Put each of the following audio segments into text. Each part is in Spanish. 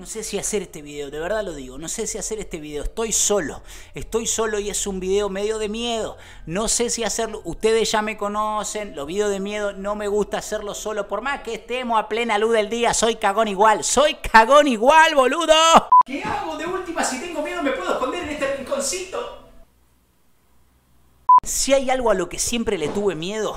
no sé si hacer este video, de verdad lo digo, no sé si hacer este video, estoy solo, estoy solo y es un video medio de miedo, no sé si hacerlo, ustedes ya me conocen, los videos de miedo no me gusta hacerlo solo, por más que estemos a plena luz del día, soy cagón igual, soy cagón igual, boludo. ¿Qué hago de última si tengo miedo? ¿Me puedo esconder en este rinconcito? Si hay algo a lo que siempre le tuve miedo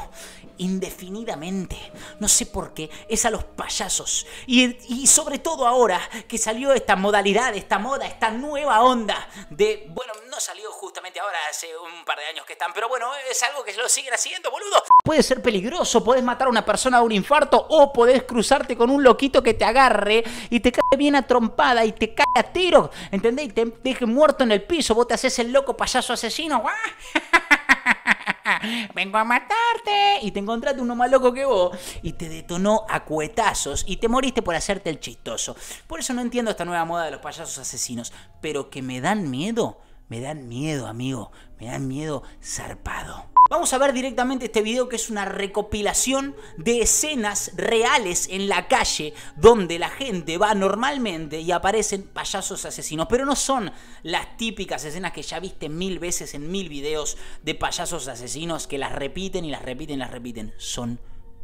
indefinidamente. No sé por qué, es a los payasos. Y, sobre todo ahora que salió esta modalidad, esta moda, esta nueva onda de... Bueno, no salió justamente ahora, hace un par de años que están, pero bueno, es algo que lo siguen haciendo, boludo. Puede ser peligroso, podés matar a una persona a un infarto o podés cruzarte con un loquito que te agarre y te cae bien atrompada y te cae a tiro, ¿entendés? te deje muerto en el piso, vos te haces el loco payaso asesino. vengo a matarte. Y te encontraste uno más loco que vos y te detonó a cuetazos y te moriste por hacerte el chistoso. Por eso no entiendo esta nueva moda de los payasos asesinos, pero que me dan miedo, me dan miedo, amigo, me dan miedo zarpado. Vamos a ver directamente este video que es una recopilación de escenas reales en la calle donde la gente va normalmente y aparecen payasos asesinos. Pero no son las típicas escenas que ya viste mil veces en mil videos de payasos asesinos que las repiten y las repiten y las repiten. Son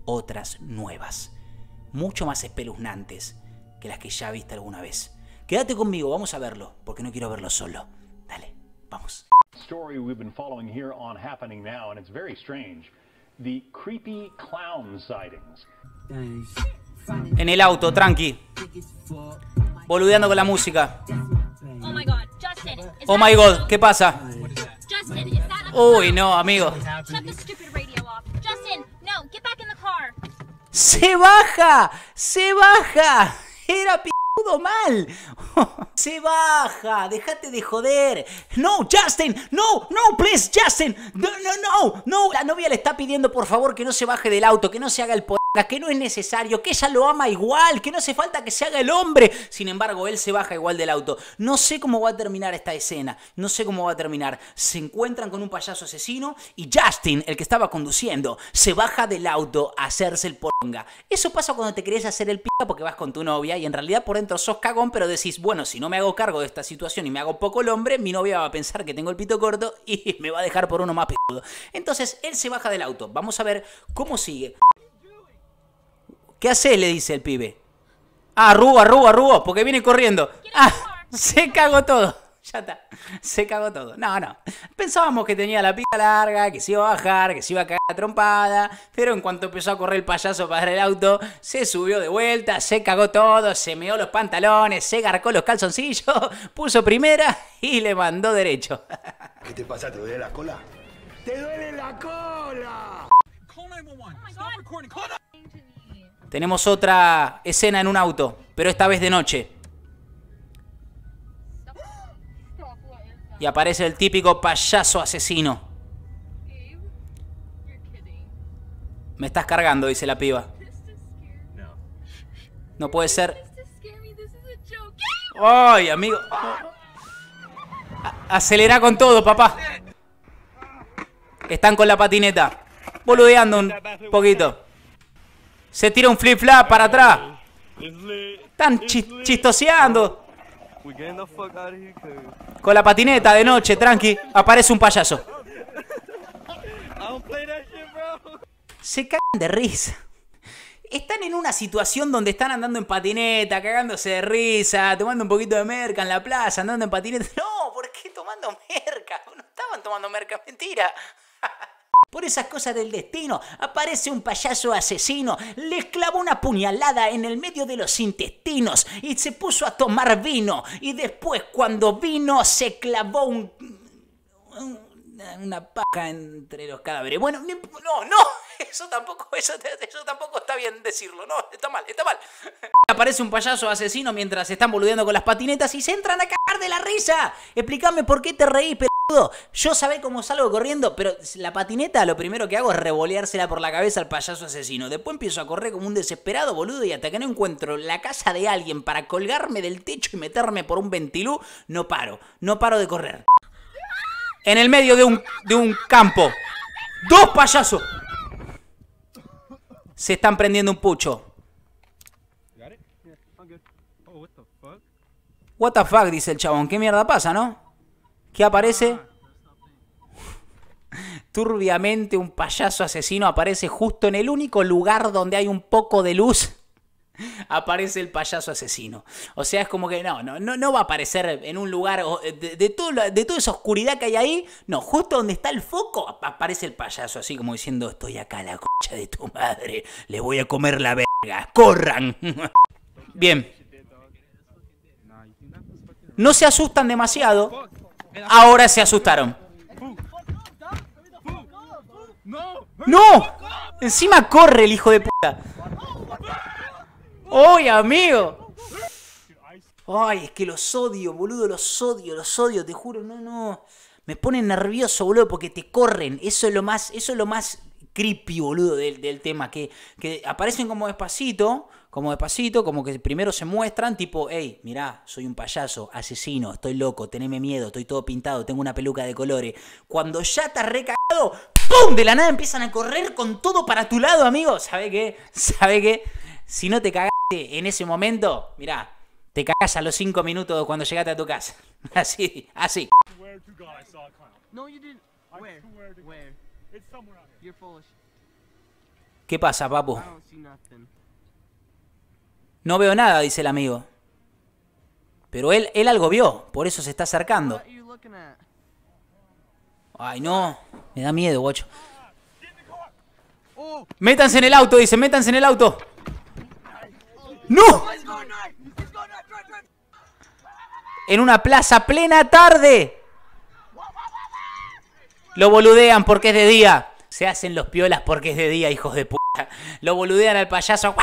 otras nuevas, mucho más espeluznantes que las que ya viste alguna vez. Quédate conmigo, vamos a verlo, porque no quiero verlo solo. Dale story we've been following here on Happening Now, and it's very strange. The creepy clown sightings. En el auto, tranqui. Boludeando con la música. Oh my god, Justin, oh my god ¿qué pasa? Justin, Uy, no, amigo. ¡Se baja! ¡Se baja! Era p***udo mal. Se baja, déjate de joder. No, Justin, no, no, please, Justin. No, no, no, no. La novia le está pidiendo por favor que no se baje del auto, que no se haga el poder que no es necesario, que ella lo ama igual, que no hace falta que se haga el hombre. Sin embargo, él se baja igual del auto. No sé cómo va a terminar esta escena, no sé cómo va a terminar. Se encuentran con un payaso asesino y Justin, el que estaba conduciendo, se baja del auto a hacerse el poronga. Eso pasa cuando te querés hacer el pica porque vas con tu novia y en realidad por dentro sos cagón, pero decís, bueno, si no me hago cargo de esta situación y me hago poco el hombre, mi novia va a pensar que tengo el pito corto y me va a dejar por uno más Entonces, él se baja del auto. Vamos a ver cómo sigue. ¿Qué haces? Le dice el pibe. Ah, arrugó, arrugó, porque viene corriendo. Ah, se cagó todo. Ya está. Se cagó todo. No, no. Pensábamos que tenía la pica larga, que se iba a bajar, que se iba a cagar la trompada. Pero en cuanto empezó a correr el payaso para el auto, se subió de vuelta, se cagó todo, se meó los pantalones, se garcó los calzoncillos, puso primera y le mandó derecho. ¿Qué te pasa? ¿Te duele la cola? ¡Te duele la cola! Call 911. Stop recording. Tenemos otra escena en un auto, pero esta vez de noche. Y aparece el típico payaso asesino. Me estás cargando, dice la piba. No puede ser. ¡Ay, amigo! acelera con todo, papá. Están con la patineta. Boludeando un poquito. Se tira un flip-flap para atrás. Están chistoseando. Con la patineta de noche, tranqui, aparece un payaso. Se cagan de risa. Están en una situación donde están andando en patineta, cagándose de risa, tomando un poquito de merca en la plaza, andando en patineta. No, ¿por qué tomando merca? No estaban tomando merca, mentira. Por esas cosas del destino, aparece un payaso asesino, le clavó una puñalada en el medio de los intestinos y se puso a tomar vino. Y después, cuando vino, se clavó un. una paja entre los cadáveres. Bueno, no, no, eso tampoco, eso, eso tampoco está bien decirlo, no, está mal, está mal. Aparece un payaso asesino mientras se están boludeando con las patinetas y se entran a cagar de la risa. Explícame por qué te reí pero yo sabé cómo salgo corriendo, pero la patineta lo primero que hago es revoleársela por la cabeza al payaso asesino. Después empiezo a correr como un desesperado, boludo, y hasta que no encuentro la casa de alguien para colgarme del techo y meterme por un ventilú, no paro, no paro de correr. En el medio de un, de un campo, dos payasos se están prendiendo un pucho. What the fuck, dice el chabón. ¿Qué mierda pasa, no? ¿Qué aparece? Turbiamente un payaso asesino aparece justo en el único lugar donde hay un poco de luz. Aparece el payaso asesino. O sea, es como que no, no, no, va a aparecer en un lugar de, toda esa oscuridad que hay ahí. No, justo donde está el foco aparece el payaso, así como diciendo: Estoy acá, la cocha de tu madre. Le voy a comer la verga. ¡Corran! Bien. No se asustan demasiado. Ahora se asustaron. ¡No! Encima corre el hijo de puta. Oye amigo! Ay, es que los odio, boludo, los odio, los odio, te juro, no, no. Me pone nervioso, boludo, porque te corren. Eso es lo más, eso es lo más creepy, boludo, del, del tema. Que, que aparecen como despacito, como despacito, como que primero se muestran, tipo, hey, mira, soy un payaso, asesino, estoy loco, teneme miedo, estoy todo pintado, tengo una peluca de colores. Cuando ya estás recagado, ¡pum! De la nada empiezan a correr con todo para tu lado, amigo. ¿Sabe qué? ¿Sabe qué? Si no te cagaste en ese momento, mira, te cagas a los 5 minutos cuando llegaste a tu casa. Así, así. ¿Qué pasa, papu? No veo nada, dice el amigo. Pero él, él algo vio, por eso se está acercando. Ay, no. Me da miedo, guacho. Métanse en el auto, dice, métanse en el auto. ¡No! En una plaza plena tarde. Lo boludean porque es de día se hacen los piolas porque es de día, hijos de puta. Lo boludean al payaso,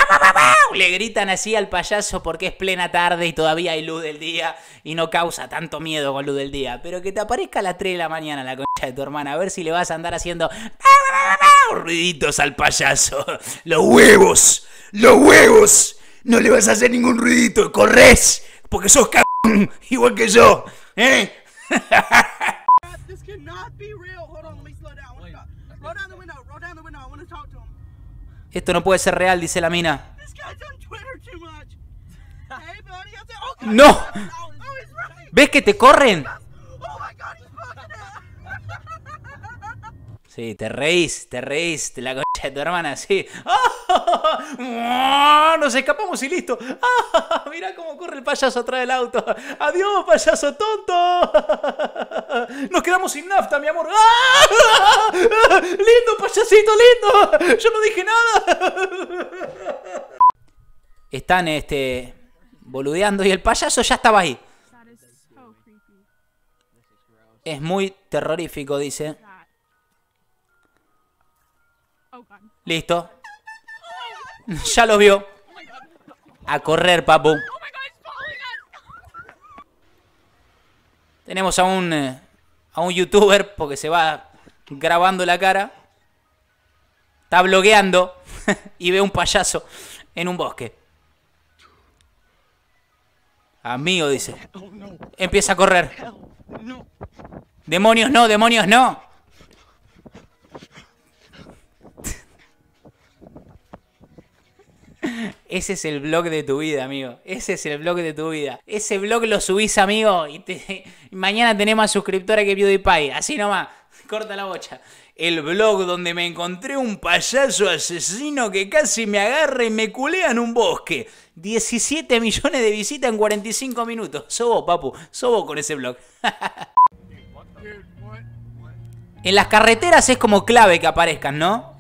le gritan así al payaso porque es plena tarde y todavía hay luz del día y no causa tanto miedo con luz del día. Pero que te aparezca a las 3 de la mañana la concha de tu hermana, a ver si le vas a andar haciendo ruiditos al payaso. Los huevos, los huevos, no le vas a hacer ningún ruidito, corres, porque sos igual que yo, ¿eh? Esto no puede ser real, dice la mina. Oh, ¡No! Oh, ¿Ves que te corren? Sí, te reís, te reís, la coche de tu hermana, sí. Nos escapamos y listo. mira Mirá cómo corre el payaso atrás del auto. Adiós, payaso tonto. Nos quedamos sin nafta, mi amor. Lindo, payasito, lindo. Yo no dije nada. Están este boludeando y el payaso ya estaba ahí. Es muy terrorífico, dice. Listo. Ya lo vio. A correr, papu. Tenemos a un, eh, a un youtuber porque se va grabando la cara. Está blogueando y ve un payaso en un bosque. Amigo, dice. Empieza a correr. Demonios no, demonios no. Ese es el blog de tu vida, amigo. Ese es el blog de tu vida. Ese blog lo subís, amigo, y mañana tenemos a suscriptora que PewDiePie. Así nomás. Corta la bocha. El blog donde me encontré un payaso asesino que casi me agarra y me culea en un bosque. 17 millones de visitas en 45 minutos. Sobo, papu. Sobo con ese blog. en las carreteras es como clave que aparezcan, ¿no?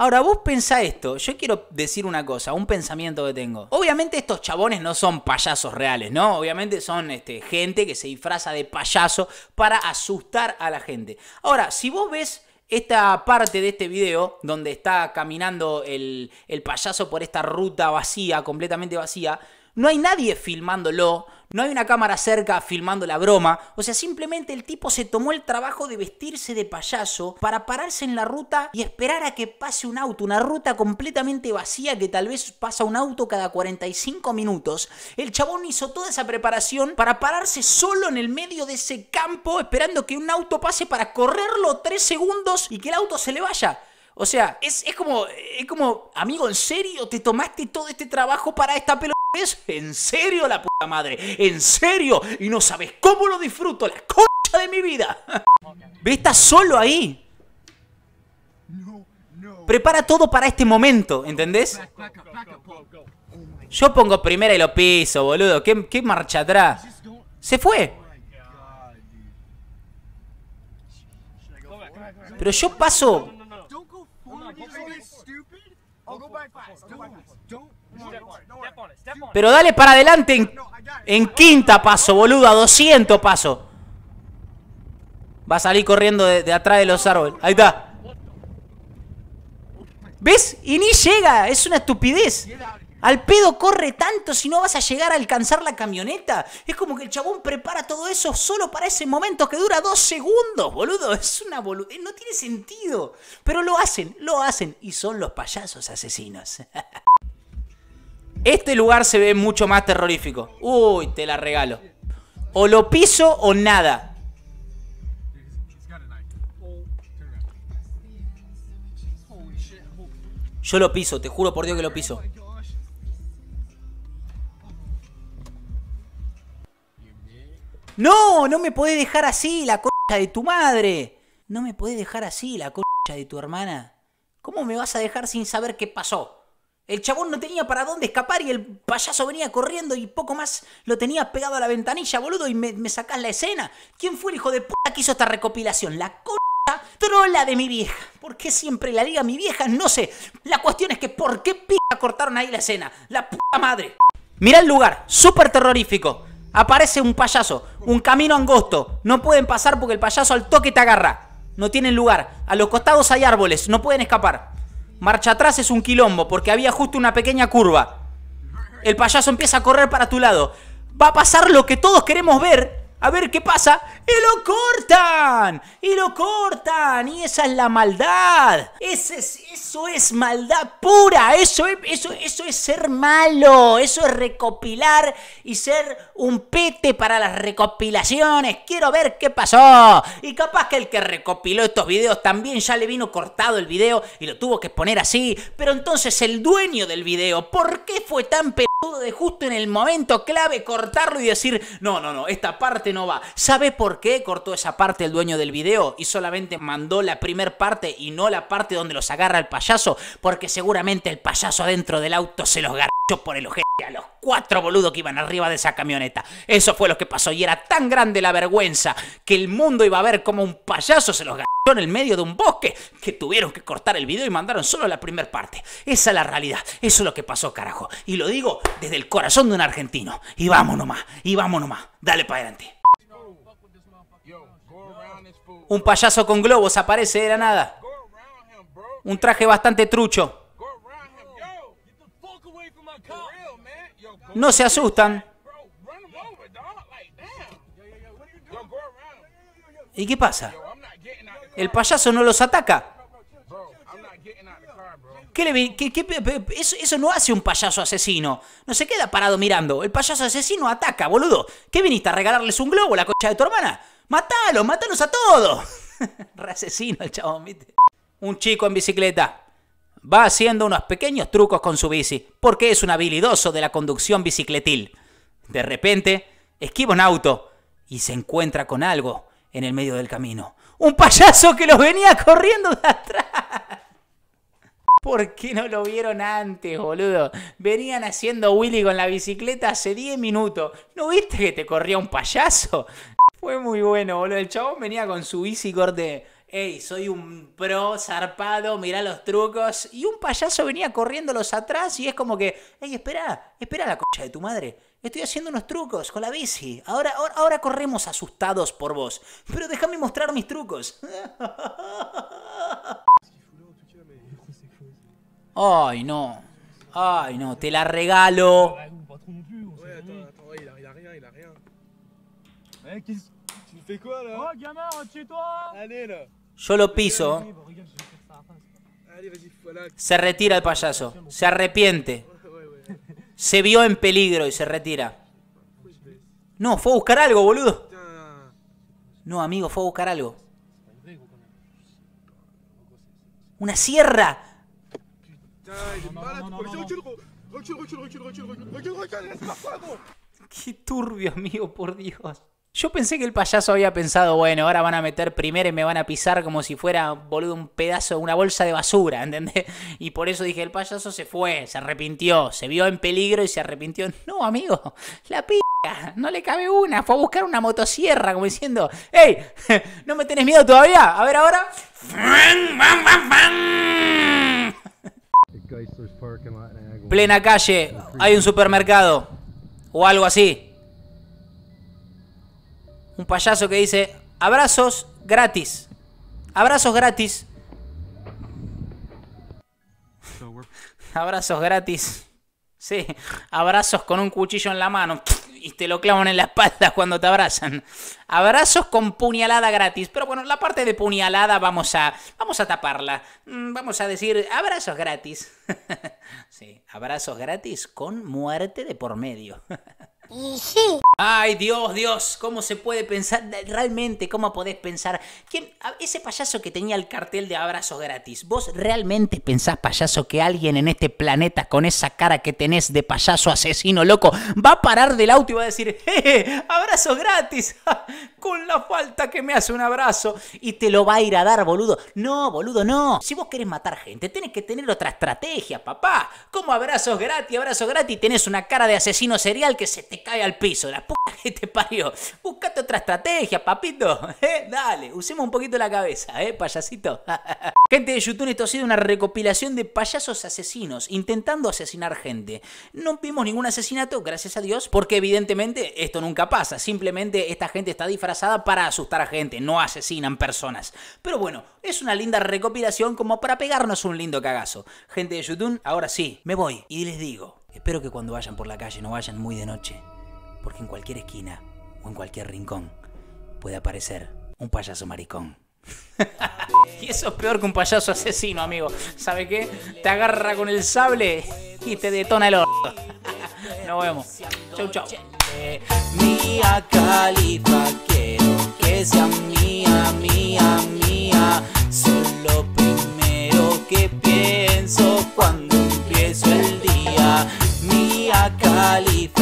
Ahora, vos pensá esto. Yo quiero decir una cosa, un pensamiento que tengo. Obviamente estos chabones no son payasos reales, ¿no? Obviamente son este, gente que se disfraza de payaso para asustar a la gente. Ahora, si vos ves esta parte de este video, donde está caminando el, el payaso por esta ruta vacía, completamente vacía, no hay nadie filmándolo, no hay una cámara cerca filmando la broma, o sea, simplemente el tipo se tomó el trabajo de vestirse de payaso para pararse en la ruta y esperar a que pase un auto, una ruta completamente vacía que tal vez pasa un auto cada 45 minutos. El chabón hizo toda esa preparación para pararse solo en el medio de ese campo esperando que un auto pase para correrlo 3 segundos y que el auto se le vaya. O sea, es, como, como, amigo, ¿en serio te tomaste todo este trabajo para esta pelota? ¿Es ¿En serio la puta madre? ¿En serio? Y no sabes cómo lo disfruto, la concha de mi vida. Ve, estás solo ahí. Prepara todo para este momento, ¿entendés? Yo pongo primera y lo piso, boludo. ¿Qué, qué marcha atrás? Se fue. Pero yo paso pero dale para adelante en, quinta paso, boludo, a 200 paso. Va a salir corriendo de, de, atrás de los árboles. Ahí está. ¿Ves? Y ni llega. Es una estupidez. Al pedo corre tanto si no vas a llegar a alcanzar la camioneta. Es como que el chabón prepara todo eso solo para ese momento que dura dos segundos, boludo. Es una boludo. Eh, no tiene sentido. Pero lo hacen, lo hacen. Y son los payasos asesinos. Este lugar se ve mucho más terrorífico. Uy, te la regalo. O lo piso o nada. Yo lo piso, te juro por Dios que lo piso. No, no me podés dejar así, la concha de tu madre. No me podés dejar así, la concha de tu hermana. ¿Cómo me vas a dejar sin saber qué pasó? El chabón no tenía para dónde escapar y el payaso venía corriendo y poco más lo tenía pegado a la ventanilla, boludo, y me, sacás la escena. ¿Quién fue el hijo de puta que hizo esta recopilación? La concha trola de mi vieja. ¿Por qué siempre la liga mi vieja? No sé. La cuestión es que ¿por qué pica cortaron ahí la escena? La puta madre. Mirá el lugar, súper terrorífico. Aparece un payaso, un camino angosto. No pueden pasar porque el payaso al toque te agarra. No tienen lugar. A los costados hay árboles, no pueden escapar. Marcha atrás es un quilombo porque había justo una pequeña curva. El payaso empieza a correr para tu lado. Va a pasar lo que todos queremos ver, a ver qué pasa. ¡Y lo cortan! ¡Y lo cortan! Y esa es la maldad. Ese eso es maldad pura. Eso es, eso, es ser malo. Eso es recopilar y ser un pete para las recopilaciones. Quiero ver qué pasó. Y capaz que el que recopiló estos videos también ya le vino cortado el video y lo tuvo que poner así. Pero entonces el dueño del video, ¿por qué fue tan pe de justo en el momento clave cortarlo y decir, no, no, no, esta parte no va. ¿Sabe por qué cortó esa parte el dueño del video y solamente mandó la primer parte y no la parte donde los agarra el payaso? Porque seguramente el payaso adentro del auto se los garra por el ojete a los cuatro boludos que iban arriba de esa camioneta. Eso fue lo que pasó y era tan grande la vergüenza que el mundo iba a ver como un payaso se los ganó en el medio de un bosque que tuvieron que cortar el video y mandaron solo la primera parte. Esa es la realidad, eso es lo que pasó, carajo. Y lo digo desde el corazón de un argentino. Y vamos nomás, y vamos nomás. Dale para adelante. Un payaso con globos aparece era nada. Un traje bastante trucho. no se asustan. ¿Y qué pasa? ¿El payaso no los ataca? ¿Qué eso, no hace un payaso asesino. No se queda parado mirando. El payaso asesino ataca, boludo. ¿Qué viniste a regalarles un globo a la cocha de tu hermana? ¡Matalo! ¡Matanos a todos! Reasesino el chabón, ¿viste? Un chico en bicicleta. Va haciendo unos pequeños trucos con su bici, porque es un habilidoso de la conducción bicicletil. De repente, esquiva un auto y se encuentra con algo en el medio del camino. ¡Un payaso que los venía corriendo de atrás! ¿Por qué no lo vieron antes, boludo? Venían haciendo Willy con la bicicleta hace 10 minutos. ¿No viste que te corría un payaso? Fue muy bueno, boludo. El chabón venía con su bici corte Ey, soy un pro zarpado, mirá los trucos. Y un payaso venía corriéndolos atrás y es como que, ey, espera, espera la cocha de tu madre. Estoy haciendo unos trucos con la bici. Ahora, ahora, corremos asustados por vos. Pero déjame mostrar mis trucos. Ay, no. Ay, no, te la regalo. Eh, Oh yo lo piso. Se retira el payaso. Se arrepiente. Se vio en peligro y se retira. No, fue a buscar algo, boludo. No, amigo, fue a buscar algo. ¡Una sierra! ¡Qué turbio, amigo, por Dios! Yo pensé que el payaso había pensado, bueno, ahora van a meter primero y me van a pisar como si fuera, boludo, un pedazo, una bolsa de basura, ¿entendés? Y por eso dije, el payaso se fue, se arrepintió, se vio en peligro y se arrepintió. No, amigo, la p... No le cabe una, fue a buscar una motosierra como diciendo, hey, ¿no me tenés miedo todavía? A ver ahora. Plena calle, hay un supermercado o algo así un payaso que dice, abrazos gratis. Abrazos gratis. abrazos gratis. Sí, abrazos con un cuchillo en la mano y te lo clavan en la espalda cuando te abrazan. Abrazos con puñalada gratis. Pero bueno, la parte de puñalada vamos a, vamos a taparla. Mm, vamos a decir abrazos gratis. sí, abrazos gratis con muerte de por medio. Ay, Dios, Dios, ¿cómo se puede pensar realmente? ¿Cómo podés pensar? que ese payaso que tenía el cartel de abrazos gratis, ¿vos realmente pensás, payaso, que alguien en este planeta con esa cara que tenés de payaso asesino loco va a parar del auto y va a decir, jeje, ¡Abrazos gratis! con la falta que me hace un abrazo y te lo va a ir a dar, boludo. No, boludo, no. Si vos querés matar gente, tenés que tener otra estrategia, papá. Como abrazos gratis, abrazos gratis, tenés una cara de asesino serial que se te cae al piso. La puta que te parió otra estrategia, papito. ¿Eh? Dale, usemos un poquito la cabeza, ¿eh, payasito? gente de YouTube, esto ha sido una recopilación de payasos asesinos intentando asesinar gente. No vimos ningún asesinato, gracias a Dios, porque evidentemente esto nunca pasa. Simplemente esta gente está disfrazada para asustar a gente, no asesinan personas. Pero bueno, es una linda recopilación como para pegarnos un lindo cagazo. Gente de YouTube, ahora sí, me voy y les digo, espero que cuando vayan por la calle no vayan muy de noche, porque en cualquier esquina o en cualquier rincón puede aparecer un payaso maricón. y eso es peor que un payaso asesino, amigo. ¿Sabe qué? Te agarra con el sable y te detona el oro. Nos vemos. Chau, chau. Mía Califa, quiero que sea mía, mía, mía. Soy lo primero que pienso cuando empiezo el día. Mía Califa.